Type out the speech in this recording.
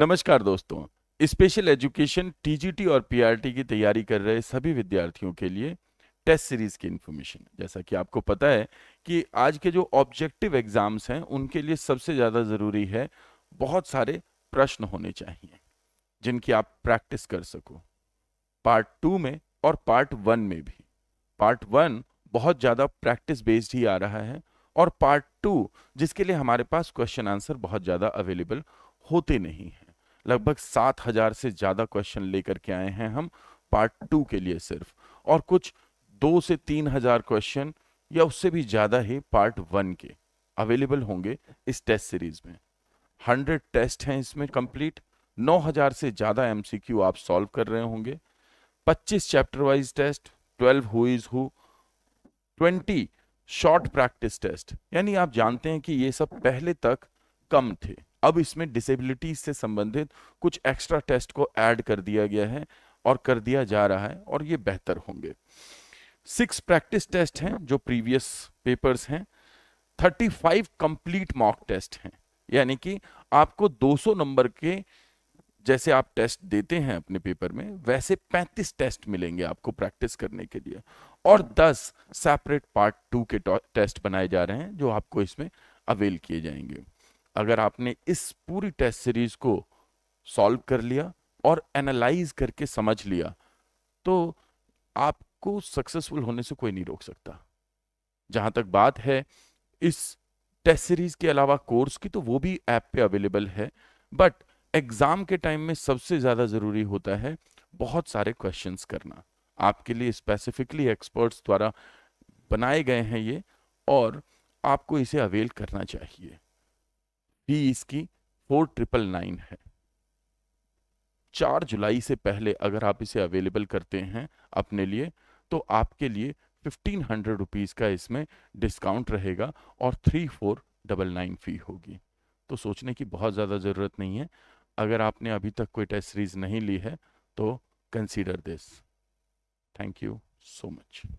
नमस्कार दोस्तों special education TGT और पीआरटी की तैयारी कर रहे सभी विद्यार्थियों के लिए टेस्ट सीरीज की इन्फॉर्मेशन जैसा कि आपको पता है कि आज के जो ऑब्जेक्टिव एग्जाम्स हैं उनके लिए सबसे ज़्यादा ज़रूरी है बहुत सारे प्रश्न होने चाहिए जिनकी आप प्रैक्टिस कर सको पार्ट टू में और पार्ट वन में भी पार्ट वन बहुत ज़्यादा प्रैक्टिस बेस्ड ही आ रहा है और पार्ट टू जिसके लिए हमारे पास क्वेश्चन आंसर बहुत ज़्यादा अवेलेबल होते नहीं है लगभग सात हजार से ज़्यादा क्वेश्चन लेकर के आए हैं हम पार्ट टू के लिए सिर्फ और कुछ दो से तीन हजार क्वेश्चन या उससे भी ज़्यादा ही पार्ट वन के अवेलेबल होंगे इस टेस्ट सीरीज में हंड्रेड टेस्ट हैं इसमें कंप्लीट नौ हजार से ज़्यादा एम आप सॉल्व कर रहे होंगे पच्चीस chapter wise test twelve who is who twenty short practice test यानी आप जानते हैं कि ये सब पहले तक कम थे अब इसमें डिसेबिलिटीज से संबंधित कुछ एक्स्ट्रा टेस्ट को ऐड कर दिया गया है और कर दिया जा रहा है और ये बेहतर होंगे सिक्स प्रैक्टिस टेस्ट हैं जो प्रीवियस पेपर्स हैं thirty five complete mock test हैं यानी कि आपको 200 नंबर के जैसे आप टेस्ट देते हैं अपने पेपर में वैसे 35 टेस्ट मिलेंगे आपको प्रैक्टिस करने के लिए और 10 सेपरेट पार्ट टू के टेस्ट बनाए जा रहे हैं जो आपको इसमें अवेल किए जाएंगे अगर आपने इस पूरी टेस्ट सीरीज को सॉल्व कर लिया और एनालाइज करके समझ लिया तो आपको सक्सेसफुल होने से कोई नहीं रोक सकता जहां तक बात है इस टेस्ट सीरीज के अलावा कोर्स की तो वो भी ऐप पे अवेलेबल है बट एग्जाम के टाइम में सबसे ज्यादा जरूरी होता है बहुत सारे क्वेश्चंस करना आपके लिए स्पेसिफिकली एक्सपर्ट्स द्वारा बनाए गए हैं ये और आपको इसे अवेल करना चाहिए ही इसकी फोर ट्रिपल नाइन है चार जुलाई से पहले अगर आप इसे अवेलेबल करते हैं अपने लिए तो आपके लिए फिफ्टीन हंड्रेड रुपीज़ का इसमें डिस्काउंट रहेगा और three four double nine fee होगी तो सोचने की बहुत ज़्यादा ज़रूरत नहीं है अगर आपने अभी तक कोई टेस्ट सीरीज़ नहीं ली है तो consider this thank you so much